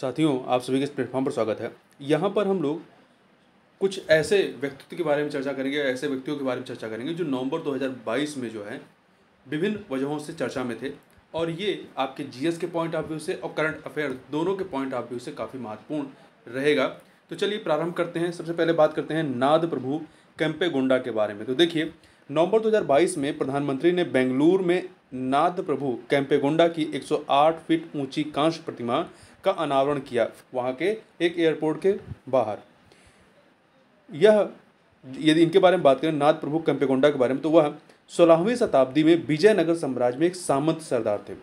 साथियों आप सभी के इस प्लेटफॉर्म पर स्वागत है यहाँ पर हम लोग कुछ ऐसे व्यक्तित्व के बारे में चर्चा करेंगे ऐसे व्यक्तियों के बारे में चर्चा करेंगे जो नवंबर 2022 में जो है विभिन्न वजहों से चर्चा में थे और ये आपके जीएस के पॉइंट ऑफ व्यू से और करंट अफेयर दोनों के पॉइंट ऑफ व्यू से काफ़ी महत्वपूर्ण रहेगा तो चलिए प्रारंभ करते हैं सबसे पहले बात करते हैं नाद प्रभु कैंपे गोंडा के बारे में तो देखिए नवंबर 2022 में प्रधानमंत्री ने बेंगलुरु में नाद प्रभु कैंपेगोंडा की 108 फीट ऊंची कांस्य प्रतिमा का अनावरण किया वहाँ के एक एयरपोर्ट के बाहर यह यदि इनके बारे में बात करें नाथ प्रभु कंपेगोंडा के बारे में तो वह सोलहवीं शताब्दी में विजयनगर साम्राज्य में एक सामंत सरदार थे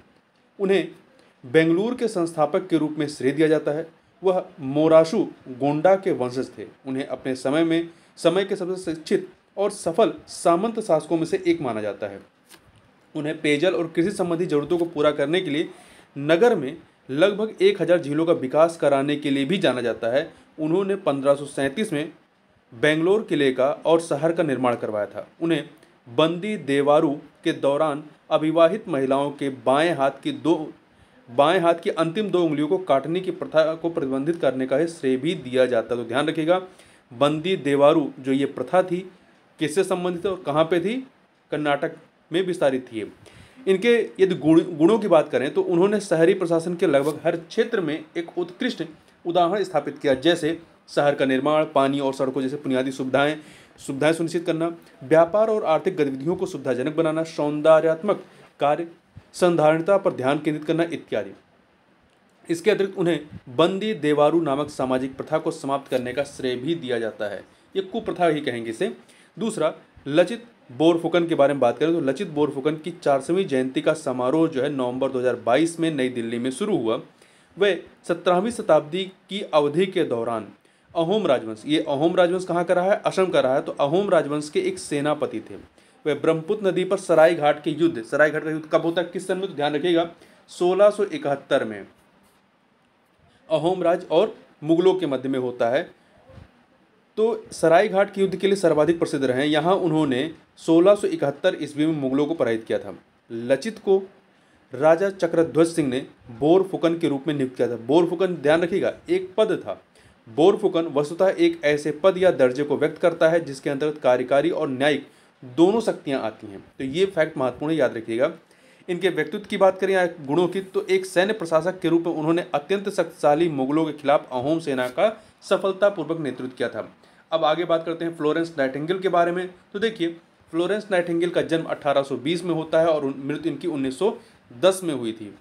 उन्हें बेंगलुरु के संस्थापक के रूप में श्रेय दिया जाता है वह मोराशु गोंडा के वंशज थे उन्हें अपने समय में समय के सबसे शिक्षित और सफल सामंत शासकों में से एक माना जाता है उन्हें पेयजल और कृषि संबंधी जरूरतों को पूरा करने के लिए नगर में लगभग एक हज़ार झीलों का विकास कराने के लिए भी जाना जाता है उन्होंने पंद्रह में बेंगलोर किले का और शहर का निर्माण करवाया था उन्हें बंदी देवारू के दौरान अविवाहित महिलाओं के बाएं हाथ की दो बाएं हाथ की अंतिम दो उंगलियों को काटने की प्रथा को प्रतिबंधित करने का श्रेय भी दिया जाता तो ध्यान रखिएगा बंदी देवारू जो ये प्रथा थी किससे संबंधित और कहाँ पे थी कर्नाटक में विस्तारित थी इनके यदि गुण गुणों की बात करें तो उन्होंने शहरी प्रशासन के लगभग हर क्षेत्र में एक उत्कृष्ट उदाहरण स्थापित किया जैसे शहर का निर्माण पानी और सड़कों जैसे बुनियादी सुविधाएं सुविधाएं सुनिश्चित करना व्यापार और आर्थिक गतिविधियों को सुविधाजनक बनाना सौंदर्यात्मक कार्य संधारणता पर ध्यान केंद्रित करना इत्यादि इसके अतिरिक्त उन्हें बंदी देवारू नामक सामाजिक प्रथा को समाप्त करने का श्रेय भी दिया जाता है ये कुप्रथा ही कहेंगे इसे दूसरा लचित बोरफुकन के बारे में बात करें तो लचित बोरफुकन की चारसवीं जयंती का समारोह जो है नवंबर 2022 में नई दिल्ली में शुरू हुआ वह सत्रहवीं शताब्दी की अवधि के दौरान अहोम राजवंश ये अहोम राजवंश कहाँ का रहा है असम का रहा है तो अहोम राजवंश के एक सेनापति थे वह ब्रह्मपुत्र नदी पर सराय घाट के युद्ध सरायघाट घाट का युद्ध कब होता है किस सन में तो ध्यान रखिएगा सोलह में अहोम राज और मुगलों के मध्य में होता है तो सराय घाट के युद्ध के लिए सर्वाधिक प्रसिद्ध रहे यहाँ उन्होंने 1671 ईस्वी में मुगलों को पराजित किया था लचित को राजा चक्रध्वज सिंह ने बोर फुकन के रूप में नियुक्त किया था बोर फुकन ध्यान रखिएगा एक पद था बोर फुकन वस्तुतः एक ऐसे पद या दर्जे को व्यक्त करता है जिसके अंतर्गत कार्यकारी और न्यायिक दोनों शक्तियाँ आती हैं तो ये फैक्ट महत्वपूर्ण याद रखिएगा इनके व्यक्तित्व की बात करें गुणों की तो एक सैन्य प्रशासक के रूप में उन्होंने अत्यंत शक्तिशाली मुगलों के खिलाफ अहोम सेना का सफलतापूर्वक नेतृत्व किया था अब आगे बात करते हैं फ्लोरेंस नाइटिंगल के बारे में तो देखिए फ्लोरेंस नाइटिंगल का जन्म 1820 में होता है और मृत्यु इनकी 1910 में हुई थी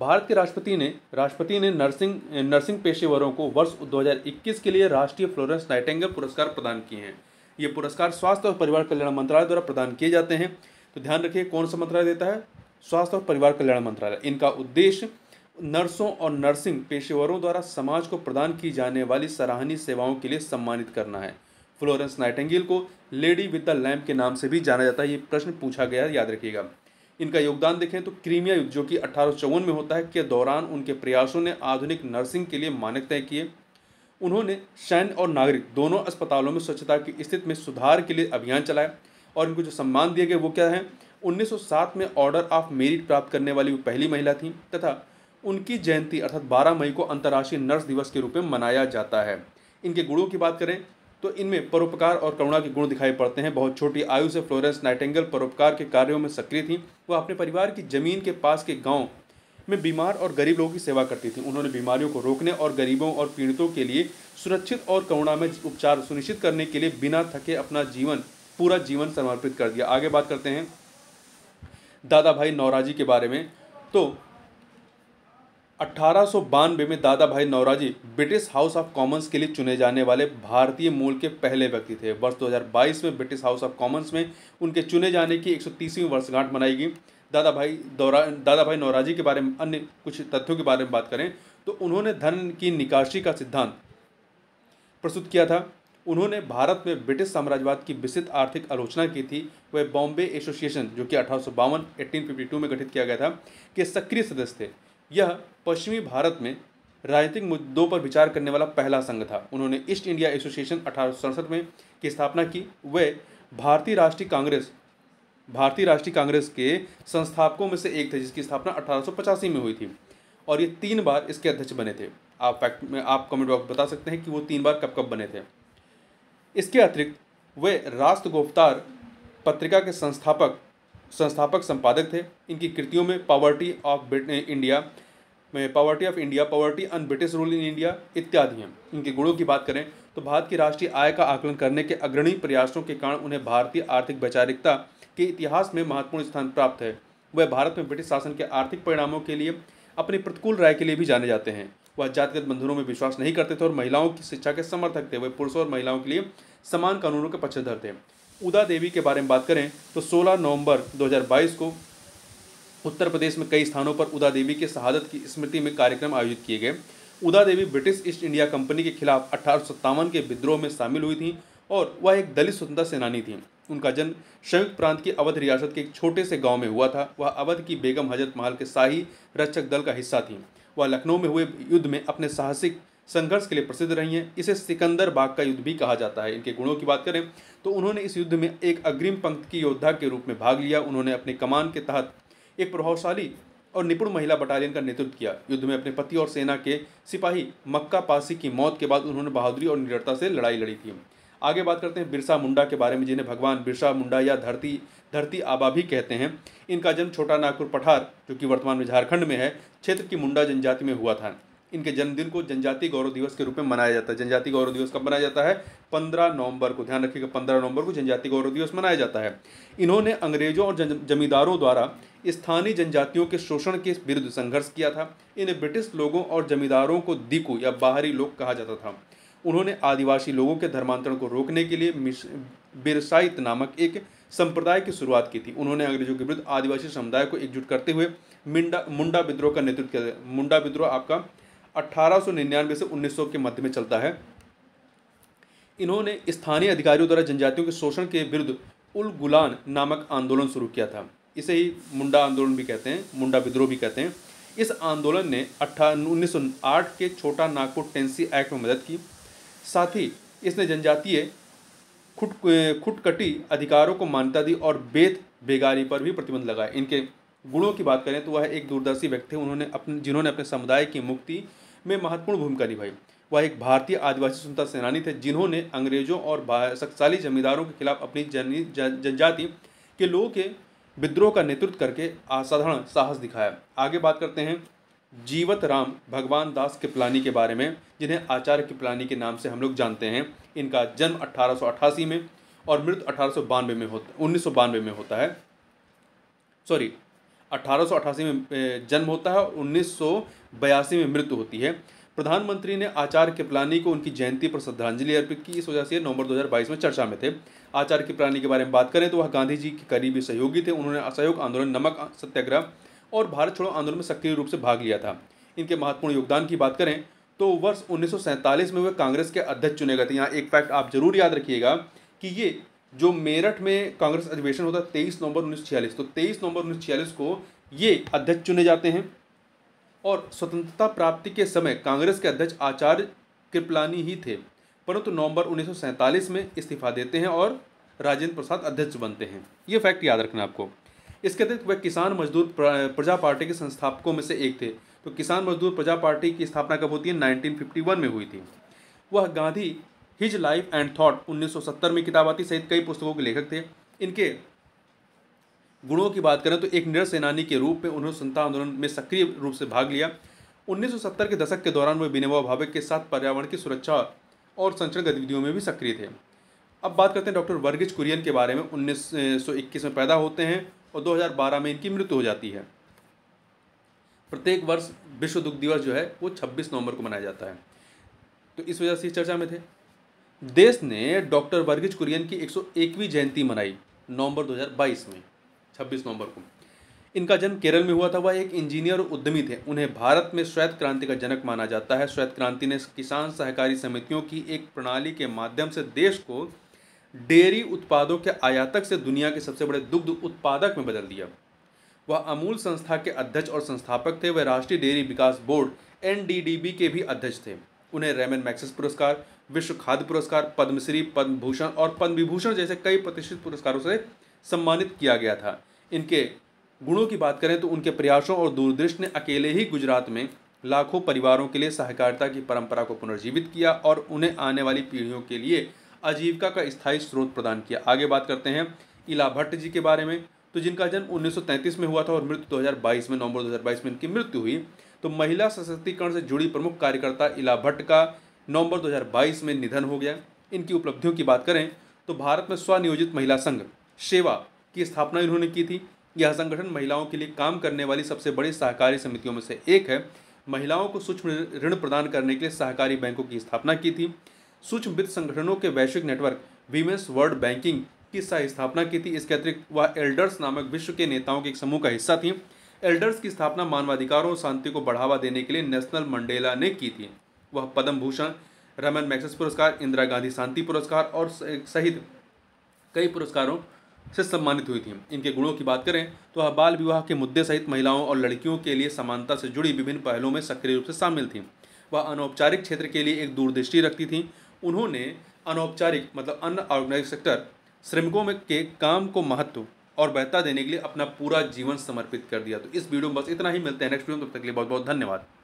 भारत के राष्ट्रपति ने राष्ट्रपति ने नर्सिंग नर्सिंग पेशेवरों को वर्ष 2021 के लिए राष्ट्रीय फ्लोरेंस नाइटेंगल पुरस्कार प्रदान किए हैं ये पुरस्कार स्वास्थ्य और परिवार कल्याण मंत्रालय द्वारा प्रदान किए जाते हैं तो ध्यान रखिए कौन सा मंत्रालय देता है स्वास्थ्य और परिवार कल्याण मंत्रालय इनका उद्देश्य नर्सों और नर्सिंग पेशेवरों द्वारा समाज को प्रदान की जाने वाली सराहनीय सेवाओं के लिए सम्मानित करना है फ्लोरेंस नाइटेंगिल को लेडी विद द लैम्प के नाम से भी जाना जाता है ये प्रश्न पूछा गया याद रखिएगा इनका योगदान देखें तो क्रीमिया युद्ध जो कि अठारह में होता है के दौरान उनके प्रयासों ने आधुनिक नर्सिंग के लिए मानक तय किए उन्होंने सैन्य और नागरिक दोनों अस्पतालों में स्वच्छता की स्थिति में सुधार के लिए अभियान चलाया और इनको जो सम्मान दिए गए वो क्या है 1907 में ऑर्डर ऑफ मेरिट प्राप्त करने वाली वो पहली महिला थी तथा उनकी जयंती अर्थात 12 मई को अंतर्राष्ट्रीय नर्स दिवस के रूप में मनाया जाता है इनके गुणों की बात करें तो इनमें परोपकार और करुणा के गुण दिखाई पड़ते हैं बहुत छोटी आयु से फ्लोरेंस नाइटेंगल परोपकार के कार्यों में सक्रिय थी वह अपने परिवार की जमीन के पास के गाँव में बीमार और गरीब लोगों की सेवा करती थी उन्होंने बीमारियों को रोकने और गरीबों और पीड़ितों के लिए सुरक्षित और करुणा में उपचार सुनिश्चित करने के लिए बिना थके अपना जीवन पूरा जीवन समर्पित कर दिया आगे बात करते हैं दादा भाई नौराजी के बारे में तो अट्ठारह में Dadabhai Naoroji British House of Commons के लिए चुने जाने वाले भारतीय मूल के पहले व्यक्ति थे वर्ष 2022 में ब्रिटिश हाउस ऑफ कॉमन्स में उनके चुने जाने की एक वर्षगांठ मनाई गई दादा भाई दौरा दादा भाई नौराजी के बारे में अन्य कुछ तथ्यों के बारे में बात करें तो उन्होंने धन की निकासी का सिद्धांत प्रस्तुत किया था उन्होंने भारत में ब्रिटिश साम्राज्यवाद की विस्तृत आर्थिक आलोचना की थी वह बॉम्बे एसोसिएशन जो कि अठारह सौ बावन में गठित किया गया था के सक्रिय सदस्य थे यह पश्चिमी भारत में राजनीतिक मुद्दों पर विचार करने वाला पहला संघ था उन्होंने ईस्ट इंडिया एसोसिएशन अठारह में की स्थापना की वह भारतीय राष्ट्रीय कांग्रेस भारतीय राष्ट्रीय कांग्रेस के संस्थापकों में से एक थे जिसकी स्थापना अठारह में हुई थी और ये तीन बार इसके अध्यक्ष बने थे आप फैक्ट में आप कमेंट बॉक्स बता सकते हैं कि वो तीन बार कब कब बने थे इसके अतिरिक्त वे रास्त गोफ्तार पत्रिका के संस्थापक संस्थापक संपादक थे इनकी कृतियों में पावर्टी ऑफ इंडिया में poverty of India poverty un British rule in India इत्यादि हैं इनके गुणों की बात करें तो भारत की राष्ट्रीय आय का आकलन करने के अग्रणी प्रयासों के कारण उन्हें भारतीय आर्थिक वैचारिकता के इतिहास में महत्वपूर्ण स्थान प्राप्त है वह भारत में ब्रिटिश शासन के आर्थिक परिणामों के लिए अपनी प्रतिकूल राय के लिए भी जाने जाते हैं वह जातिगत बंधनों में विश्वास नहीं करते थे और महिलाओं की शिक्षा के समर्थक थे वह पुरुषों और महिलाओं के लिए समान कानूनों के पक्षधर थे उदा देवी के बारे में बात करें तो 16 नवंबर 2022 को उत्तर प्रदेश में कई स्थानों पर उदा देवी के शहादत की स्मृति में कार्यक्रम आयोजित किए गए Uda Devi British East India Company के खिलाफ अठारह के विद्रोह में शामिल हुई थी और वह एक दलित स्वतंत्रता सेनानी थी उनका जन्म संयुक्त प्रांत की अवध रियासत के एक छोटे से गांव में हुआ था वह अवध की बेगम हजरत महल के शाही रक्षक दल का हिस्सा थी वह लखनऊ में हुए युद्ध में अपने साहसिक संघर्ष के लिए प्रसिद्ध रही हैं इसे सिकंदर बाग का युद्ध भी कहा जाता है इनके गुणों की बात करें तो उन्होंने इस युद्ध में एक अग्रिम पंक्त की योद्धा के रूप में भाग लिया उन्होंने अपने कमान के तहत एक प्रभावशाली और निपुण महिला बटालियन का नेतृत्व किया युद्ध में अपने पति और सेना के सिपाही मक्का पासी की मौत के बाद उन्होंने बहादुरी और निरता से लड़ाई लड़ी थी आगे बात करते हैं बिरसा मुंडा के बारे में जिन्हें भगवान बिरसा मुंडा या धरती धरती आबा भी कहते हैं इनका जन्म छोटा नागपुर पठार जो कि वर्तमान में झारखंड में है क्षेत्र की मुंडा जनजाति में हुआ था इनके जन्मदिन को जनजाति गौरव दिवस के रूप में मनाया जाता है जनजाति गौरव दिवस कब मनाया जाता है पंद्रह नवंबर को ध्यान रखिएगा पंद्रह नवंबर को जनजाति गौरव दिवस मनाया जाता है इन्होंने अंग्रेजों और जमींदारों द्वारा स्थानीय जनजातियों के शोषण के विरुद्ध संघर्ष किया था इन्हें ब्रिटिश लोगों और जमींदारों को दिकू या बाहरी लोग कहा जाता था उन्होंने आदिवासी लोगों के धर्मांतरण को रोकने के लिए बिरसाइत नामक एक संप्रदाय की शुरुआत की थी उन्होंने अंग्रेजों के विरुद्ध आदिवासी समुदाय को एकजुट करते हुए मिंडा मुंडा विद्रोह का नेतृत्व किया मुंडा विद्रोह आपका 1899 से 1900 के मध्य में चलता है इन्होंने स्थानीय अधिकारियों द्वारा जनजातियों के शोषण के विरुद्ध उल गुलान नामक आंदोलन शुरू किया था इसे ही मुंडा आंदोलन भी कहते हैं मुंडा विद्रोह भी कहते हैं इस आंदोलन ने अट्ठा के छोटा नागपुर टेंसी एक्ट में मदद की साथ ही इसने जनजातीय खुट खुटकटी अधिकारों को मान्यता दी और बेत बेगारी पर भी प्रतिबंध लगाए इनके गुणों की बात करें तो वह एक दूरदर्शी व्यक्ति थे उन्होंने अपने जिन्होंने अपने समुदाय की मुक्ति में महत्वपूर्ण भूमिका निभाई वह एक भारतीय आदिवासी स्वतंत्रता सेनानी थे जिन्होंने अंग्रेजों और शक्तिशाली जमींदारों के खिलाफ अपनी जनजाति के लोगों के विद्रोह का नेतृत्व करके असाधारण साहस दिखाया आगे बात करते हैं जीवत राम भगवान दास किपलानी के बारे में जिन्हें आचार्य किपलानी के नाम से हम लोग जानते हैं इनका जन्म अठारह में और मृत्यु अठारह में होता उन्नीस में होता है सॉरी अठारह में जन्म होता है और उन्नीस में मृत्यु होती है प्रधानमंत्री ने आचार्य कृपलानी को उनकी जयंती पर श्रद्धांजलि अर्पित की इस वजह से नवंबर 2022 में चर्चा में थे आचार्य कृपलानी के बारे में बात करें तो वह गांधी जी के करीबी सहयोगी थे उन्होंने असहयोग आंदोलन नमक सत्याग्रह और भारत छोड़ो आंदोलन में सक्रिय रूप से भाग लिया था इनके महत्वपूर्ण योगदान की बात करें तो वर्ष उन्नीस में वे कांग्रेस के अध्यक्ष चुने गए थे यहाँ एक फैक्ट आप जरूर याद रखिएगा कि ये जो मेरठ में कांग्रेस अधिवेशन होता है तेईस नवंबर उन्नीस तो तेईस नवंबर उन्नीस को ये अध्यक्ष चुने जाते हैं और स्वतंत्रता प्राप्ति के समय कांग्रेस के अध्यक्ष आचार्य कृपलानी ही थे परंतु नवंबर उन्नीस में इस्तीफा देते हैं और राजेंद्र प्रसाद अध्यक्ष बनते हैं ये फैक्ट याद रखना आपको इसके अतिरिक्त वह किसान मजदूर प्रजा पार्टी के संस्थापकों में से एक थे तो किसान मजदूर प्रजा पार्टी की स्थापना कब होती है 1951 में हुई थी वह Gandhi his life and thought 1970 में किताब आती सहित कई पुस्तकों के लेखक थे इनके गुणों की बात करें तो एक निर सेनानी के रूप में उन्होंने संता आंदोलन में सक्रिय रूप से भाग लिया 1970 के दशक के दौरान वे विनोबा भावे के साथ पर्यावरण की सुरक्षा और संचरण गतिविधियों में भी सक्रिय थे अब बात करते हैं डॉक्टर वर्गिज कुरियन के बारे में उन्नीस में पैदा होते हैं और 2012 में इनकी मृत्यु हो जाती है प्रत्येक वर्ष विश्व दुग्ध दिवस जो है वो 26 नवंबर को मनाया जाता है तो इस वजह से इस चर्चा में थे देश ने डॉक्टर वर्गीज कुरियन की 101वीं जयंती मनाई नवंबर 2022 में 26 नवंबर को इनका जन्म केरल में हुआ था वह एक इंजीनियर और उद्यमी थे उन्हें भारत में श्वेत क्रांति का जनक माना जाता है श्वेत क्रांति ने किसान सहकारी समितियों की एक प्रणाली के माध्यम से देश को डेयरी उत्पादों के आयातक से दुनिया के सबसे बड़े दुग्ध उत्पादक में बदल दिया वह अमूल संस्था के अध्यक्ष और संस्थापक थे वह राष्ट्रीय डेयरी विकास बोर्ड एन के भी अध्यक्ष थे उन्हें रेमन मैक्सिस पुरस्कार विश्व खाद्य पुरस्कार पद्मश्री पद्म भूषण और पद्म विभूषण जैसे कई प्रतिष्ठित पुरस्कारों से सम्मानित किया गया था इनके गुणों की बात करें तो उनके प्रयासों और दूरदृष्टि ने अकेले ही गुजरात में लाखों परिवारों के लिए सहकारिता की परंपरा को पुनर्जीवित किया और उन्हें आने वाली पीढ़ियों के लिए आजीविका का स्थायी स्रोत प्रदान किया आगे बात करते हैं इला भट्ट जी के बारे में तो जिनका जन्म 1933 में हुआ था और मृत्यु 2022 में नवंबर 2022 में इनकी मृत्यु हुई तो महिला सशक्तिकरण से जुड़ी प्रमुख कार्यकर्ता इला भट्ट का नवंबर 2022 में निधन हो गया इनकी उपलब्धियों की बात करें तो भारत में स्वनियोजित महिला संघ सेवा की स्थापना इन्होंने की थी यह संगठन महिलाओं के लिए काम करने वाली सबसे बड़ी सहकारी समितियों में से एक है महिलाओं को सूक्ष्म ऋण प्रदान करने के लिए सहकारी बैंकों की स्थापना की थी सूक्ष्म वित्त संगठनों के वैश्विक नेटवर्क वीमेंस वर्ल्ड बैंकिंग की सह स्थापना की थी इसके अतिरिक्त वह एल्डर्स नामक विश्व के नेताओं के एक समूह का हिस्सा थी एल्डर्स की स्थापना मानवाधिकारों और शांति को बढ़ावा देने के लिए नेशनल मंडेला ने की थी वह पद्म भूषण रमन मैक्सेस पुरस्कार इंदिरा गांधी शांति पुरस्कार और सहित कई पुरस्कारों से सम्मानित हुई थी इनके गुणों की बात करें तो वह बाल विवाह के मुद्दे सहित महिलाओं और लड़कियों के लिए समानता से जुड़ी विभिन्न पहलों में सक्रिय रूप से शामिल थीं वह अनौपचारिक क्षेत्र के लिए एक दूरदृष्टि रखती थीं उन्होंने अनौपचारिक मतलब ऑर्गेनाइज सेक्टर श्रमिकों में के काम को महत्व और बेहतर देने के लिए अपना पूरा जीवन समर्पित कर दिया तो इस वीडियो में बस इतना ही मिलते हैं नेक्स्ट वीडियो तब तक के लिए बहुत बहुत धन्यवाद